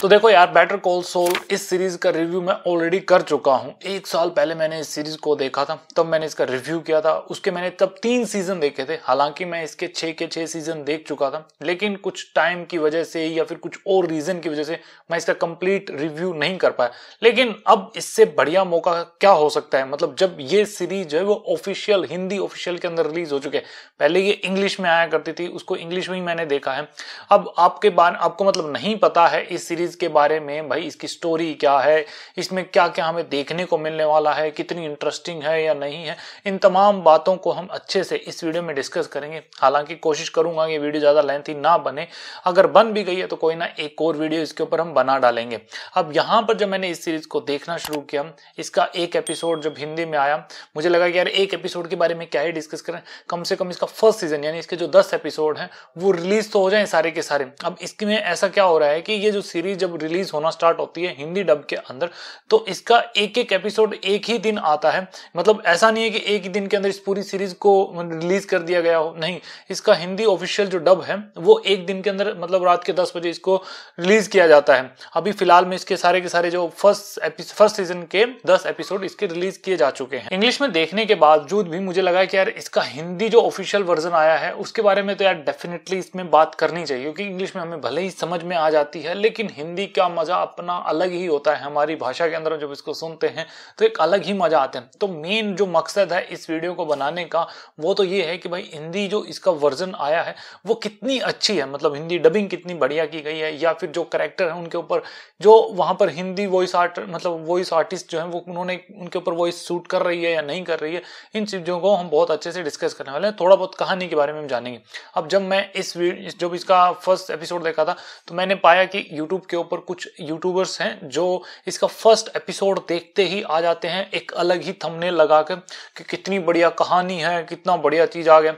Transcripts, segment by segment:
तो देखो यार बेटर कॉल सोल इस सीरीज का रिव्यू मैं ऑलरेडी कर चुका हूँ एक साल पहले मैंने इस सीरीज को देखा था तब मैंने इसका रिव्यू किया था उसके मैंने तब तीन सीजन देखे थे हालांकि मैं इसके छह के छह सीजन देख चुका था लेकिन कुछ टाइम की वजह से या फिर कुछ और रीजन की वजह से मैं इसका कंप्लीट रिव्यू नहीं कर पाया लेकिन अब इससे बढ़िया मौका क्या हो सकता है मतलब जब ये सीरीज जो है वो ऑफिशियल हिंदी ऑफिशियल के अंदर रिलीज हो चुके हैं पहले ये इंग्लिश में आया करती थी उसको इंग्लिश में ही मैंने देखा है अब आपके बारे आपको मतलब नहीं पता है इस सीरीज सीरीज के बारे में भाई इसकी स्टोरी क्या है इसमें क्या क्या हमें देखने को मिलने वाला है कितनी इंटरेस्टिंग है या नहीं है इन तमाम बातों को हम अच्छे से इस वीडियो में डिस्कस करेंगे हालांकि कोशिश करूंगा कि वीडियो ज़्यादा लेंथी ना बने अगर बन भी गई है तो कोई ना एक और वीडियो इसके ऊपर हम बना डालेंगे अब यहाँ पर जब मैंने इस सीरीज को देखना शुरू किया इसका एक एपिसोड जब हिंदी में आया मुझे लगा कि यार एक एपिसोड के बारे में क्या ही डिस्कस करें कम से कम इसका फर्स्ट सीजन यानी इसके जो दस एपिसोड हैं वो रिलीज तो हो जाए सारे के सारे अब इसमें ऐसा क्या हो रहा है कि ये जो सीरीज सीरीज जब रिलीज होना स्टार्ट होती है हिंदी डब के अंदर तो इसका एक एक एपिसोड एक ही दिन आता है मतलब ऐसा नहीं है कि एक ही दिन के अंदर इस पूरी सीरीज को रिलीज कर दिया गया हो नहीं इसका हिंदी ऑफिशियल जो डब है वो एक दिन के अंदर मतलब रात के दस बजे इसको रिलीज किया जाता है अभी फिलहाल में इसके सारे के सारे जो फर्स्ट फर्स्ट सीजन के दस एपिसोड इसके रिलीज किए जा चुके हैं इंग्लिश में देखने के बावजूद भी मुझे लगा कि यार इसका हिंदी जो ऑफिशियल वर्जन आया है उसके बारे में तो यार डेफिनेटली इसमें बात करनी चाहिए क्योंकि इंग्लिश में हमें भले ही समझ में आ जाती है लेकिन हिंदी का मजा अपना अलग ही होता है हमारी भाषा के अंदर जब इसको सुनते हैं तो एक अलग ही मजा आते हैं तो मेन जो मकसद है इस वीडियो को बनाने का वो तो ये है कि भाई हिंदी जो इसका वर्जन आया है वो कितनी अच्छी है मतलब हिंदी डबिंग कितनी बढ़िया की गई है या फिर जो करेक्टर है उनके ऊपर जो वहां पर हिंदी वॉइस आर्ट मतलब वॉइस आर्टिस्ट जो है वो उन्होंने उनके ऊपर वॉइस सूट कर रही है या नहीं कर रही है इन चीज़ों को हम बहुत अच्छे से डिस्कस करने वाले हैं थोड़ा बहुत कहानी के बारे में हम जानेंगे अब जब मैं इस जब इसका फर्स्ट एपिसोड देखा था तो मैंने पाया कि यूट्यूब के ऊपर कुछ यूट्यूबर्स हैं जो इसका फर्स्ट एपिसोड देखते ही आ जाते हैं एक अलग ही थंबनेल लगा कर कि कितनी बढ़िया कहानी है कितना बढ़िया चीज़ आ गया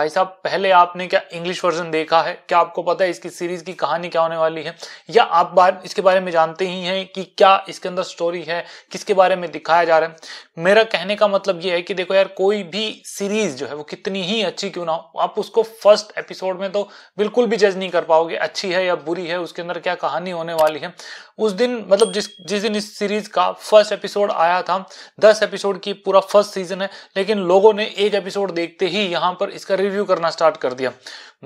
भाई साहब पहले आपने क्या इंग्लिश वर्जन देखा है क्या आपको पता है इसकी सीरीज की कहानी क्या होने वाली है या आप बार इसके बारे में जानते ही हैं कि क्या इसके अंदर स्टोरी है किसके बारे में दिखाया जा रहा है मेरा कहने का मतलब ये है कि देखो यार कोई भी सीरीज जो है वो कितनी ही अच्छी क्यों ना हो आप उसको फर्स्ट एपिसोड में तो बिल्कुल भी जज नहीं कर पाओगे अच्छी है या बुरी है उसके अंदर क्या कहानी होने वाली है उस दिन मतलब जिस जिस दिन इस सीरीज का फर्स्ट एपिसोड आया था दस एपिसोड की पूरा फर्स्ट सीजन है लेकिन लोगों ने एक एपिसोड देखते ही यहां पर इसका रिव्यू करना स्टार्ट कर दिया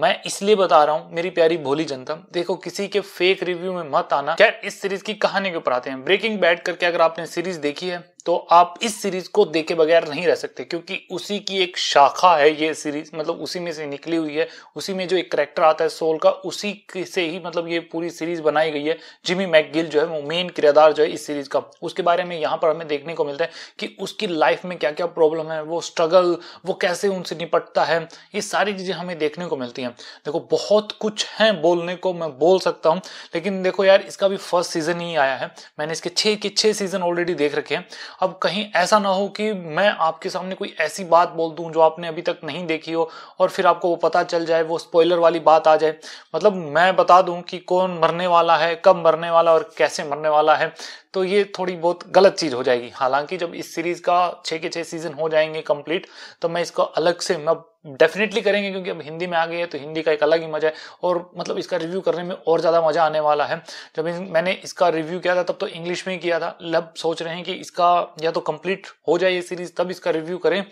मैं इसलिए बता रहा हूँ मेरी प्यारी भोली जनता देखो किसी के फेक रिव्यू में मत आना खैर इस सीरीज की कहानी के ऊपर आते हैं ब्रेकिंग बैड करके अगर आपने सीरीज देखी है तो आप इस सीरीज को देखे बगैर नहीं रह सकते क्योंकि उसी की एक शाखा है ये सीरीज मतलब उसी में से निकली हुई है उसी में जो एक करेक्टर आता है सोल का उसी से ही मतलब ये पूरी सीरीज बनाई गई है जिमी मैकगिल जो है वो मेन किरदार जो है इस सीरीज का उसके बारे में यहाँ पर हमें देखने को मिलता है कि उसकी लाइफ में क्या क्या प्रॉब्लम है वो स्ट्रगल वो कैसे उनसे निपटता है ये सारी चीजें हमें देखने को मिलती है सकती हैं देखो बहुत कुछ है बोलने को मैं बोल सकता हूँ लेकिन देखो यार इसका भी फर्स्ट सीजन ही आया है मैंने इसके छः के छः सीजन ऑलरेडी देख रखे हैं अब कहीं ऐसा ना हो कि मैं आपके सामने कोई ऐसी बात बोल दूँ जो आपने अभी तक नहीं देखी हो और फिर आपको वो पता चल जाए वो स्पॉयलर वाली बात आ जाए मतलब मैं बता दूँ कि कौन मरने वाला है कब मरने वाला और कैसे मरने वाला है तो ये थोड़ी बहुत गलत चीज़ हो जाएगी हालांकि जब इस सीरीज़ का छः के छः सीज़न हो जाएंगे कंप्लीट तो मैं इसको अलग से मैं डेफिनेटली करेंगे क्योंकि अब हिंदी में आ गई है तो हिंदी का एक अलग ही मजा है और मतलब इसका रिव्यू करने में और ज़्यादा मज़ा आने वाला है जब मैंने इसका रिव्यू किया था तब तो इंग्लिश में ही किया था लब सोच रहे हैं कि इसका या तो कंप्लीट हो जाए ये सीरीज़ तब इसका रिव्यू करें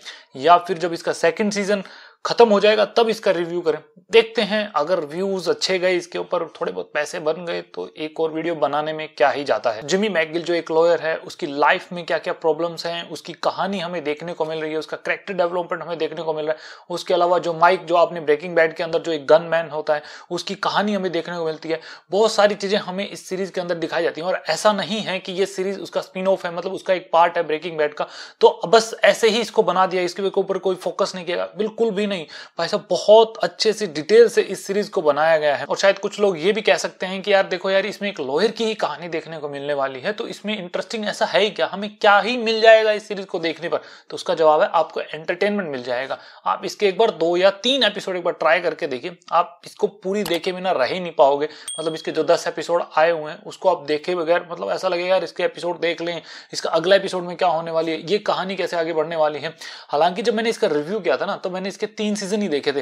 या फिर जब इसका सेकेंड सीज़न खत्म हो जाएगा तब इसका रिव्यू करें देखते हैं अगर व्यूज अच्छे गए इसके ऊपर थोड़े बहुत पैसे बन गए तो एक और वीडियो बनाने में क्या ही जाता है जिमी मैगिल जो एक लॉयर है उसकी लाइफ में क्या क्या प्रॉब्लम्स हैं उसकी कहानी हमें देखने को मिल रही है उसका करेक्टर डेवलपमेंट हमें देखने को मिल रहा है उसके अलावा जो माइक जो आपने ब्रेकिंग बैड के अंदर जो एक गन मैन होता है उसकी कहानी हमें देखने को मिलती है बहुत सारी चीजें हमें इस सीरीज के अंदर दिखाई जाती है और ऐसा नहीं है कि ये सीरीज उसका स्पिन ऑफ है मतलब उसका एक पार्ट है ब्रेकिंग बैड का तो बस ऐसे ही इसको बना दिया इसके ऊपर कोई फोकस नहीं किया बिल्कुल भी नहीं भाई साहब बहुत अच्छे से डिटेल से इस सीरीज को बनाया गया है और शायद कुछ लोग ये भी कह सकते हैं कि यार देखो यार इसमें एक लॉयर की ही कहानी देखने को मिलने वाली है तो इसमें इंटरेस्टिंग ऐसा है ही क्या हमें क्या ही मिल जाएगा इस सीरीज को देखने पर तो उसका जवाब है आपको एंटरटेनमेंट मिल जाएगा आप इसके एक बार दो या तीन एपिसोड एक बार ट्राई करके देखिए आप इसको पूरी देखे बिना रह ही नहीं पाओगे मतलब इसके जो दस एपिसोड आए हुए हैं उसको आप देखे बगैर मतलब ऐसा लगेगा यार इसके एपिसोड देख लें इसका अगला एपिसोड में क्या होने वाली है ये कहानी कैसे आगे बढ़ने वाली है हालांकि जब मैंने इसका रिव्यू किया था ना तो मैंने इसके तीन तीन सीजन ही देखे थे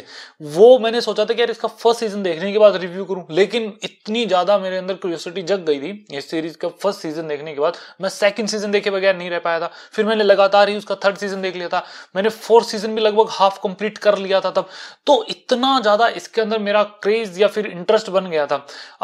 वो मैंने सोचा था कि यार इसका फर्स्ट सीजन देखने के बाद रिव्यू करूं लेकिन इतनी ज्यादा मेरे अंदर क्यूरियोसिटी जग गई थी इस सीरीज का फर्स्ट सीजन देखने के बाद मैं सेकंड सीजन देखे बगैर नहीं रह पाया था फिर मैंने लगातार ही उसका थर्ड सीजन देख लिया था मैंने फोर्थ सीजन भी लगभग हाफ कंप्लीट कर लिया था तब तो इतना ज्यादा इसके अंदर मेरा क्रेज या फिर इंटरेस्ट बन गया था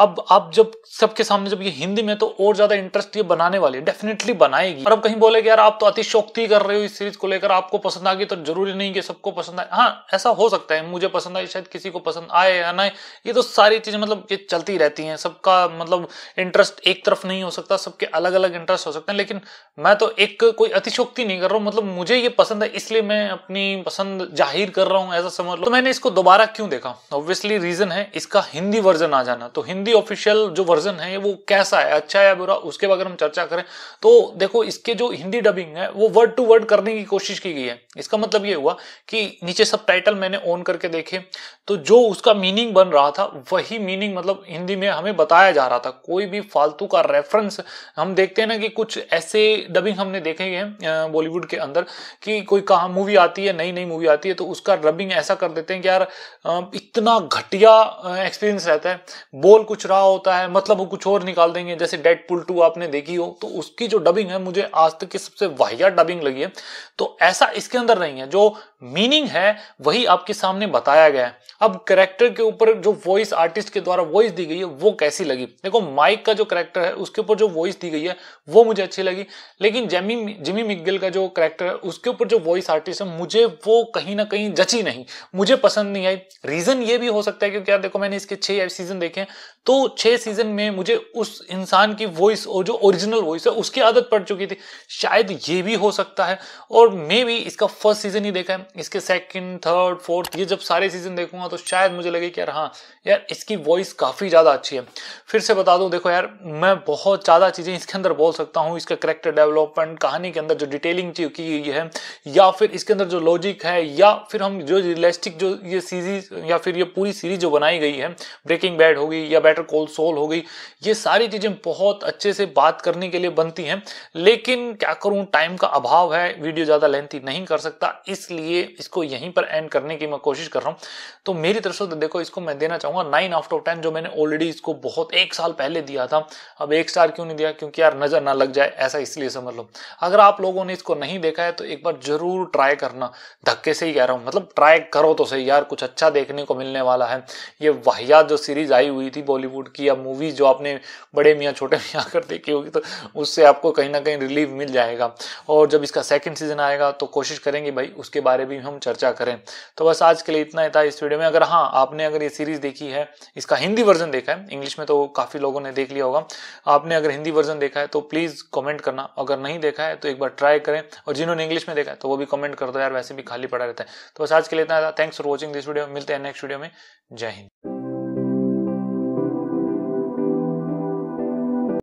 अब आप जब सबके सामने जब ये हिंदी में तो और ज्यादा इंटरेस्ट ये बनाने वाली है डेफिनेटली बनाएगी और अब कहीं बोले कि यार आप तो अतिशोक्ति कर रहे हो इस सीरीज को लेकर आपको पसंद आ गई तो जरूरी नहीं कि सबको पसंद आए हाँ ऐसा हो सकता है मुझे पसंद आई शायद किसी को पसंद आए या ना ये तो सारी चीज़ें मतलब ये चलती रहती हैं सबका मतलब इंटरेस्ट एक तरफ नहीं हो सकता सबके अलग अलग इंटरेस्ट हो सकते हैं लेकिन मैं तो एक कोई अतिशोक्ति नहीं कर रहा हूँ मतलब मुझे ये पसंद है इसलिए मैं अपनी पसंद जाहिर कर रहा हूँ ऐसा समझ लो तो मैंने इसको दोबारा क्यों देखा ऑब्वियसली रीज़न है इसका हिंदी वर्जन आ जाना तो हिंदी ऑफिशियल जो वर्जन है वो कैसा है अच्छा या बुरा उसके अगर हम चर्चा करें तो देखो इसके जो हिंदी डबिंग है वो वर्ड टू वर्ड करने की कोशिश की गई है इसका मतलब ये हुआ कि नीचे सब टाइप टाइटल मैंने ऑन करके देखे तो जो उसका मीनिंग बन रहा था वही मीनिंग मतलब हिंदी में हमें बताया जा रहा था कोई भी फालतू का रेफरेंस हम देखते हैं ना कि कुछ ऐसे डबिंग हमने देखे हैं बॉलीवुड के अंदर कि कोई कहा मूवी आती है नई नई मूवी आती है तो उसका डबिंग ऐसा कर देते हैं कि यार इतना घटिया एक्सपीरियंस रहता है बोल कुछ रहा होता है मतलब वो कुछ और निकाल देंगे जैसे डेड पुल टू आपने देखी हो तो उसकी जो डबिंग है मुझे आज तक की सबसे वाहिया डबिंग लगी है तो ऐसा इसके अंदर नहीं है जो मीनिंग है वही आपके सामने बताया गया है अब करेक्टर के ऊपर जो वॉइस आर्टिस्ट के द्वारा वॉइस दी गई है वो कैसी लगी देखो माइक का जो करेक्टर है उसके ऊपर जो वॉइस दी गई है वो मुझे अच्छी लगी लेकिन जेमी जिमी मिगल का जो करेक्टर है उसके ऊपर जो वॉइस आर्टिस्ट है मुझे वो कहीं ना कहीं जची नहीं मुझे पसंद नहीं आई रीजन ये भी हो सकता है क्योंकि यार देखो मैंने इसके छह सीजन देखे तो छह सीजन में मुझे उस इंसान की वॉइस और जो ओरिजिनल वॉइस है उसकी आदत पड़ चुकी थी शायद ये भी हो सकता है और मे भी इसका फर्स्ट सीजन ही देखा है इसके सेकंड थर्ड फोर्थ ये जब सारे सीजन देखूंगा तो शायद मुझे लगे कि यार हाँ यार इसकी वॉइस काफ़ी ज़्यादा अच्छी है फिर से बता दूँ देखो यार मैं बहुत ज़्यादा चीज़ें इसके अंदर बोल सकता हूँ इसका करेक्टर डेवलपमेंट कहानी के अंदर जो डिटेलिंग की गई है या फिर इसके अंदर जो लॉजिक है या फिर हम जो रियलिस्टिक जो ये सीरीज या फिर ये पूरी सीरीज जो बनाई गई है ब्रेकिंग बैड होगी या बैटर कोल सोल हो गई ये सारी चीज़ें बहुत अच्छे से बात करने के लिए बनती हैं लेकिन क्या करूँ टाइम का अभाव है वीडियो ज़्यादा लेंथी नहीं कर सकता इसलिए लिए इसको यहीं पर एंड करने की मैं कोशिश कर रहा हूँ तो मेरी तरफ से तो देखो इसको मैं देना चाहूँगा नाइन आउट ऑफ टेन जो मैंने ऑलरेडी इसको बहुत एक साल पहले दिया था अब एक स्टार क्यों नहीं दिया क्योंकि यार नज़र ना लग जाए ऐसा इसलिए समझ लो अगर आप लोगों ने इसको नहीं देखा है तो एक बार जरूर ट्राई करना धक्के से ही कह रहा हूँ मतलब ट्राई करो तो सही यार कुछ अच्छा देखने को मिलने वाला है ये वाहियात जो सीरीज आई हुई थी बॉलीवुड की या मूवी जो आपने बड़े मियाँ छोटे मियाँ कर देखी होगी तो उससे आपको कहीं ना कहीं रिलीफ मिल जाएगा और जब इसका सेकेंड सीजन आएगा तो कोशिश करेंगे भाई उसके बारे भी हम चर्चा करें तो बस आज के लिए इतना ही था इस वीडियो में अगर हाँ आपने अगर ये सीरीज देखी है इसका हिंदी वर्जन देखा है इंग्लिश में तो काफ़ी लोगों ने देख लिया होगा आपने अगर हिंदी वर्जन देखा है तो प्लीज़ कमेंट करना अगर नहीं देखा है तो एक बार ट्राई करें और जिन्होंने इंग्लिश में देखा है तो वो भी कमेंट कर दो यार वैसे भी खाली पड़ा रहता है तो बस आज के लिए इतना था thanks for watching this video मिलते हैं नेक्स्ट वीडियो में जय हिंद